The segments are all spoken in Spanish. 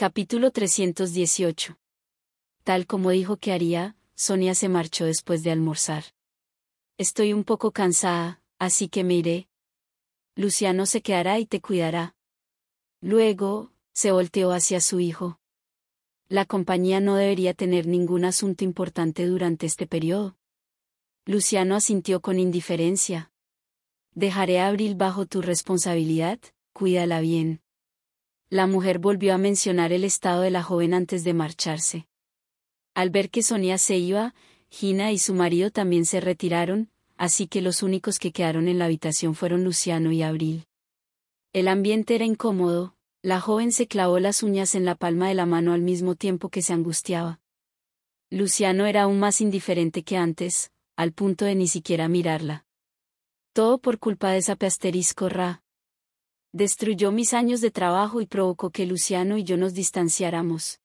Capítulo 318. Tal como dijo que haría, Sonia se marchó después de almorzar. Estoy un poco cansada, así que me iré. Luciano se quedará y te cuidará. Luego, se volteó hacia su hijo. La compañía no debería tener ningún asunto importante durante este periodo. Luciano asintió con indiferencia. Dejaré a Abril bajo tu responsabilidad, cuídala bien. La mujer volvió a mencionar el estado de la joven antes de marcharse. Al ver que Sonia se iba, Gina y su marido también se retiraron, así que los únicos que quedaron en la habitación fueron Luciano y Abril. El ambiente era incómodo, la joven se clavó las uñas en la palma de la mano al mismo tiempo que se angustiaba. Luciano era aún más indiferente que antes, al punto de ni siquiera mirarla. Todo por culpa de esa pasterisco Destruyó mis años de trabajo y provocó que Luciano y yo nos distanciáramos.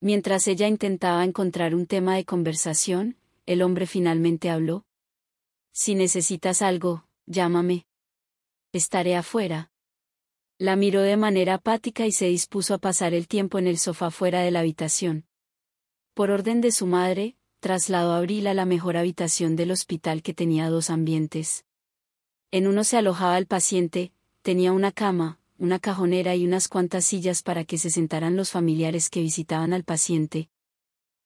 Mientras ella intentaba encontrar un tema de conversación, el hombre finalmente habló. Si necesitas algo, llámame. Estaré afuera. La miró de manera apática y se dispuso a pasar el tiempo en el sofá fuera de la habitación. Por orden de su madre, trasladó a Abril a la mejor habitación del hospital que tenía dos ambientes. En uno se alojaba el paciente, Tenía una cama, una cajonera y unas cuantas sillas para que se sentaran los familiares que visitaban al paciente.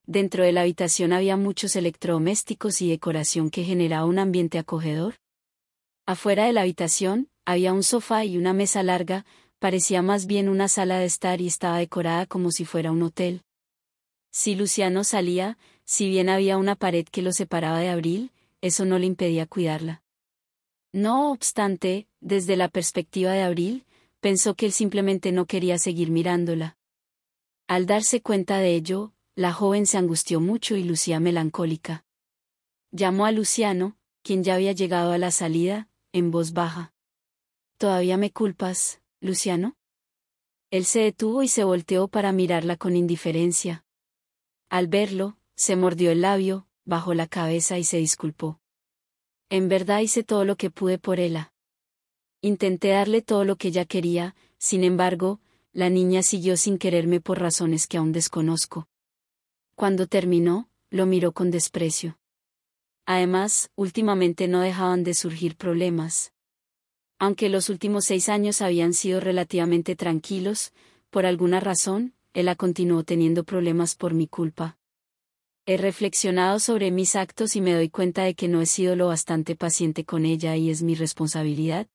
Dentro de la habitación había muchos electrodomésticos y decoración que generaba un ambiente acogedor. Afuera de la habitación, había un sofá y una mesa larga, parecía más bien una sala de estar y estaba decorada como si fuera un hotel. Si Luciano salía, si bien había una pared que lo separaba de Abril, eso no le impedía cuidarla. No obstante, desde la perspectiva de Abril, pensó que él simplemente no quería seguir mirándola. Al darse cuenta de ello, la joven se angustió mucho y lucía melancólica. Llamó a Luciano, quien ya había llegado a la salida, en voz baja. ¿Todavía me culpas, Luciano? Él se detuvo y se volteó para mirarla con indiferencia. Al verlo, se mordió el labio, bajó la cabeza y se disculpó. En verdad hice todo lo que pude por ella. Intenté darle todo lo que ella quería, sin embargo, la niña siguió sin quererme por razones que aún desconozco. Cuando terminó, lo miró con desprecio. Además, últimamente no dejaban de surgir problemas. Aunque los últimos seis años habían sido relativamente tranquilos, por alguna razón, ella continuó teniendo problemas por mi culpa. He reflexionado sobre mis actos y me doy cuenta de que no he sido lo bastante paciente con ella y es mi responsabilidad,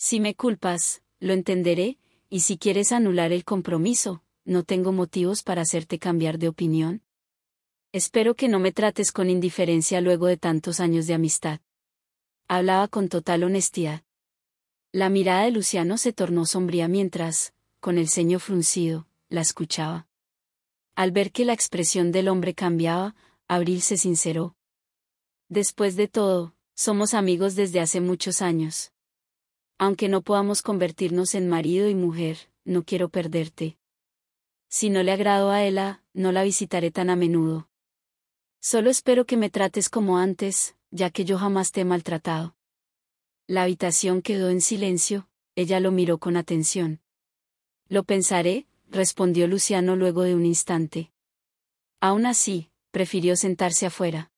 si me culpas, lo entenderé, y si quieres anular el compromiso, no tengo motivos para hacerte cambiar de opinión. Espero que no me trates con indiferencia luego de tantos años de amistad. Hablaba con total honestidad. La mirada de Luciano se tornó sombría mientras, con el ceño fruncido, la escuchaba. Al ver que la expresión del hombre cambiaba, Abril se sinceró. Después de todo, somos amigos desde hace muchos años aunque no podamos convertirnos en marido y mujer, no quiero perderte. Si no le agrado a ella, no la visitaré tan a menudo. Solo espero que me trates como antes, ya que yo jamás te he maltratado. La habitación quedó en silencio, ella lo miró con atención. Lo pensaré, respondió Luciano luego de un instante. Aún así, prefirió sentarse afuera.